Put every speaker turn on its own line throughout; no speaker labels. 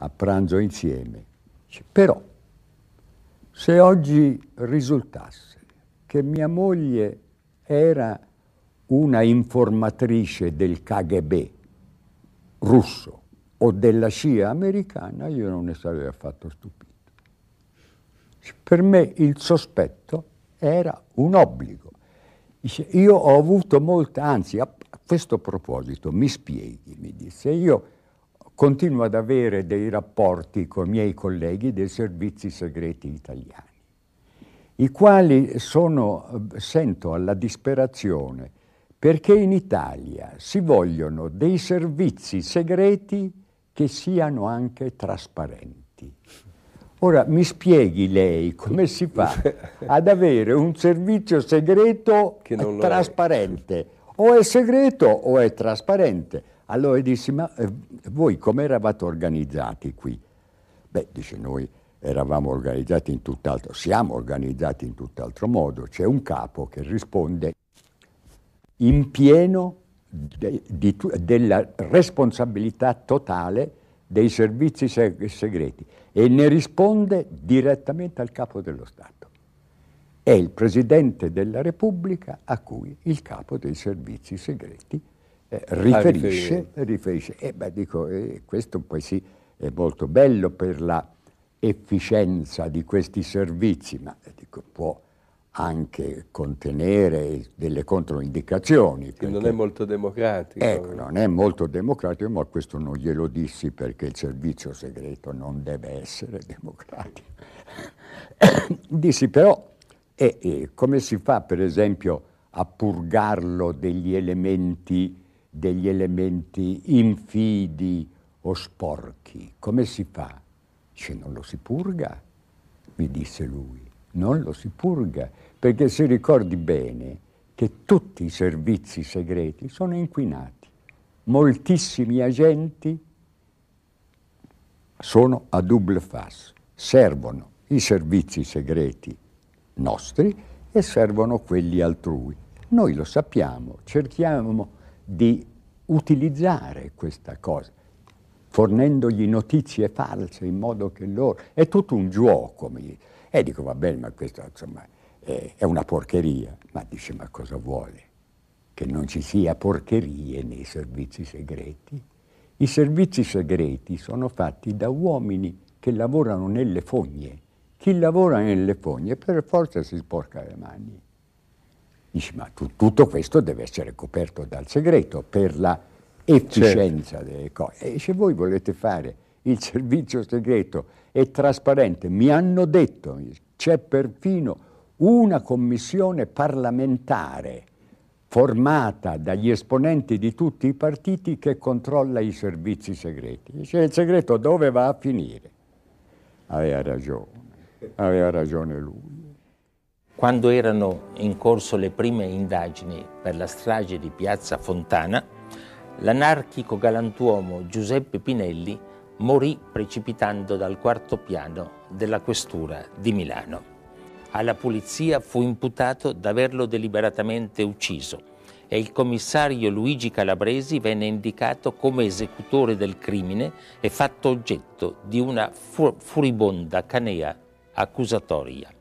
a pranzo insieme. Però, se oggi risultasse che mia moglie era una informatrice del KGB russo o della CIA americana, io non ne sarei affatto stupito. Per me il sospetto era un obbligo. Io ho avuto molta, anzi a questo proposito mi spieghi, mi disse, io continuo ad avere dei rapporti con i miei colleghi dei servizi segreti italiani, i quali sono, eh, sento alla disperazione perché in Italia si vogliono dei servizi segreti che siano anche trasparenti. Ora mi spieghi lei come si fa ad avere un servizio segreto trasparente. È. O è segreto o è trasparente allora disse, ma eh, voi come eravate organizzati qui? Beh, dice, noi eravamo organizzati in tutt'altro, siamo organizzati in tutt'altro modo, c'è un capo che risponde in pieno de, di, della responsabilità totale dei servizi segreti e ne risponde direttamente al capo dello Stato. È il Presidente della Repubblica a cui il capo dei servizi segreti eh, riferisce, ah, riferisce. E eh, beh, dico, eh, questo poi sì è molto bello per l'efficienza di questi servizi, ma eh, dico, può anche contenere delle controindicazioni. perché, non è
molto democratico. Ecco, non è
molto democratico, ma questo non glielo dissi perché il servizio segreto non deve essere democratico. dissi però, eh, eh, come si fa per esempio a purgarlo degli elementi degli elementi infidi o sporchi. Come si fa? Se non lo si purga, mi disse lui, non lo si purga, perché si ricordi bene che tutti i servizi segreti sono inquinati, moltissimi agenti sono a double face, servono i servizi segreti nostri e servono quelli altrui. Noi lo sappiamo, cerchiamo di utilizzare questa cosa, fornendogli notizie false in modo che loro... È tutto un gioco. Mi... E dico, va bene, ma questo insomma, è, è una porcheria. Ma dice, ma cosa vuole? Che non ci sia porcherie nei servizi segreti? I servizi segreti sono fatti da uomini che lavorano nelle fogne. Chi lavora nelle fogne per forza si sporca le mani. Dici, ma tu, tutto questo deve essere coperto dal segreto per la efficienza certo. delle cose. E se voi volete fare il servizio segreto e trasparente, mi hanno detto, c'è perfino una commissione parlamentare formata dagli esponenti di tutti i partiti che controlla i servizi segreti. Cioè il segreto dove va a finire? Aveva ragione,
aveva ragione lui. Quando erano in corso le prime indagini per la strage di Piazza Fontana, l'anarchico galantuomo Giuseppe Pinelli morì precipitando dal quarto piano della questura di Milano. Alla polizia fu imputato d'averlo deliberatamente ucciso e il commissario Luigi Calabresi venne indicato come esecutore del crimine e fatto oggetto di una furibonda canea accusatoria.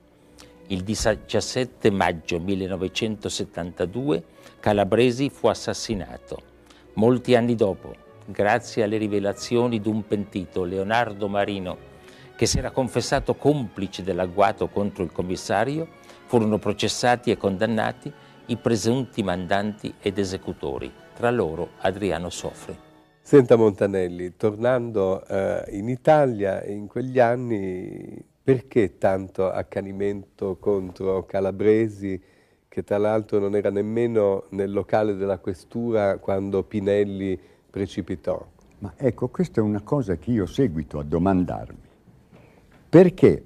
Il 17 maggio 1972 Calabresi fu assassinato. Molti anni dopo, grazie alle rivelazioni di un pentito, Leonardo Marino, che si era confessato complice dell'agguato contro il commissario, furono processati e condannati i presunti mandanti ed esecutori, tra loro Adriano Sofri.
Senta Montanelli, tornando eh, in Italia, in quegli anni perché tanto accanimento contro Calabresi, che tra l'altro non era nemmeno nel locale della questura
quando Pinelli precipitò? Ma ecco, questa è una cosa che io seguito a domandarmi. Perché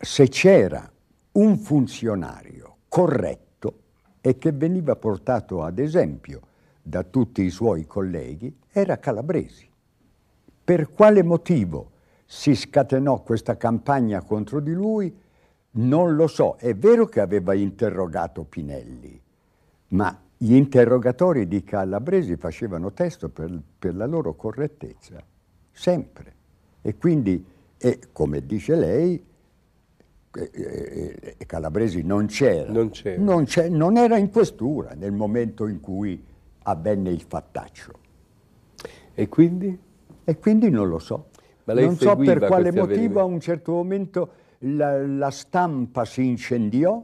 se c'era un funzionario corretto e che veniva portato ad esempio da tutti i suoi colleghi, era Calabresi. Per quale motivo? si scatenò questa campagna contro di lui? Non lo so, è vero che aveva interrogato Pinelli, ma gli interrogatori di Calabresi facevano testo per, per la loro correttezza, sempre. E quindi, e come dice lei, eh, eh, eh, Calabresi non c'era. Non, c'era. Non, c'era, non era in questura nel momento in cui avvenne il fattaccio. E quindi? E quindi non lo so non so per quale motivo avvenimenti. a un certo momento la, la stampa si incendiò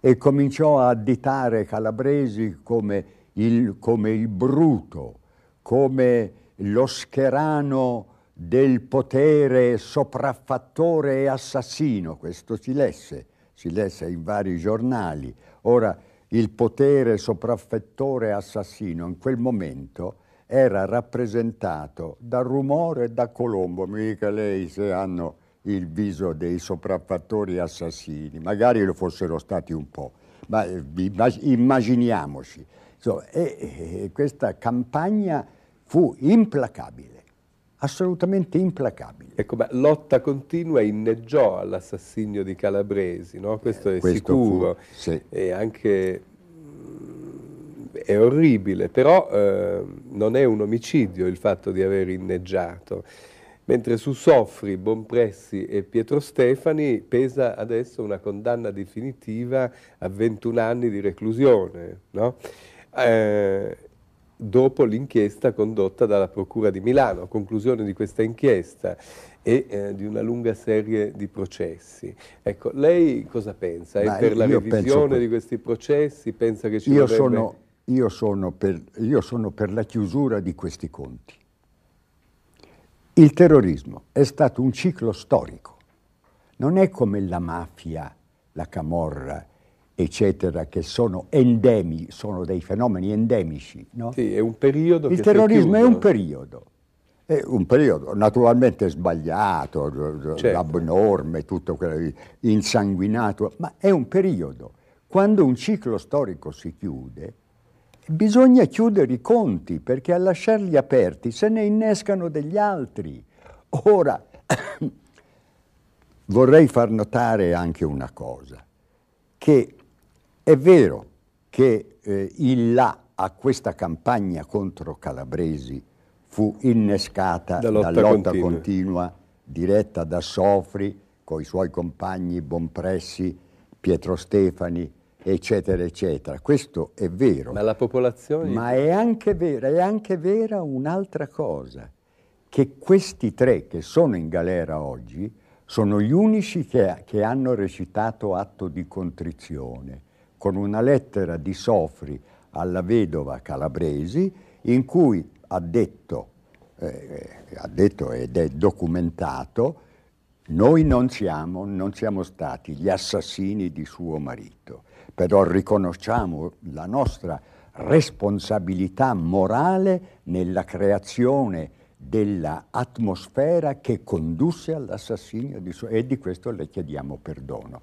e cominciò a additare Calabresi come il, come il bruto, come lo scherano del potere sopraffattore e assassino. Questo si lesse, si lesse in vari giornali. Ora, il potere sopraffattore e assassino in quel momento era rappresentato dal rumore e da Colombo, Mi dica lei se hanno il viso dei sopraffattori assassini, magari lo fossero stati un po', ma eh, immaginiamoci. Insomma, e, e questa campagna fu implacabile assolutamente implacabile.
Ecco, ma lotta continua inneggiò all'assassinio di Calabresi, no? Eh, questo è Questo sicuro. Fu, sì. E anche è orribile, però eh, non è un omicidio il fatto di aver inneggiato. Mentre su Soffri, Bonpressi e Pietro Stefani pesa adesso una condanna definitiva a 21 anni di reclusione, no? eh, dopo l'inchiesta condotta dalla Procura di Milano, a conclusione di questa inchiesta e eh, di una lunga serie di processi. Ecco, lei cosa pensa? È per la revisione penso... di questi processi? Pensa che ci io dovrebbe... sono
io sono, per, io sono per la chiusura di questi conti. Il terrorismo è stato un ciclo storico, non è come la mafia, la camorra, eccetera, che sono endemi, sono dei fenomeni endemici. No? Sì, è un periodo. Il terrorismo è un periodo. È un periodo naturalmente sbagliato, certo. abnorme, tutto quello, insanguinato, ma è un periodo. Quando un ciclo storico si chiude, bisogna chiudere i conti perché a lasciarli aperti se ne innescano degli altri. Ora, vorrei far notare anche una cosa, che è vero che eh, il là a questa campagna contro Calabresi fu innescata da lotta, da lotta continua. continua. diretta da Sofri con i suoi compagni Bonpressi, Pietro Stefani eccetera, eccetera. Questo è vero. Ma
la popolazione...
Ma è anche vera, è anche vera un'altra cosa, che questi tre che sono in galera oggi sono gli unici che, che hanno recitato atto di contrizione, con una lettera di Sofri alla vedova Calabresi in cui ha detto, eh, eh ha detto ed è documentato, noi non siamo, non siamo stati gli assassini di suo marito, però riconosciamo la nostra responsabilità morale nella creazione dell'atmosfera che condusse all'assassinio di suo e di questo le chiediamo perdono.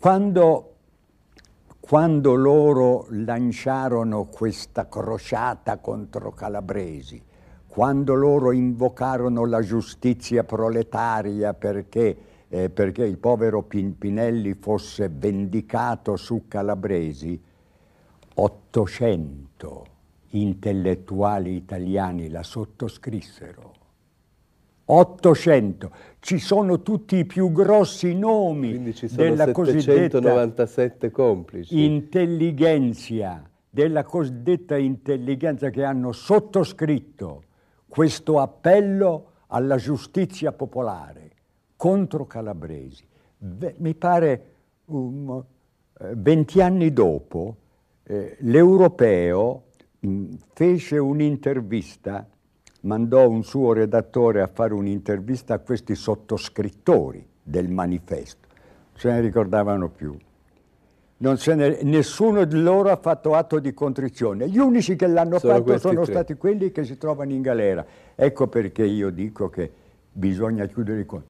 Quando, quando loro lanciarono questa crociata contro Calabresi, quando loro invocarono la giustizia proletaria perché, eh, perché il povero Pimpinelli fosse vendicato su Calabresi, 800 intellettuali italiani la sottoscrissero. 800, ci sono tutti i più grossi nomi ci sono della 797 complici. Intelligenza, della cosiddetta intelligenza che hanno sottoscritto questo appello alla giustizia popolare contro Calabresi. Mi pare um, 20 eh, anni dopo eh, l'europeo mh, mm, fece un'intervista, mandò un suo redattore a fare un'intervista a questi sottoscrittori del manifesto, non se ne ricordavano più non se ne, nessuno di loro ha fatto atto di contrizione. Gli unici che l'hanno sono fatto sono tre. stati quelli che si trovano in galera. Ecco perché io dico che bisogna chiudere i conti.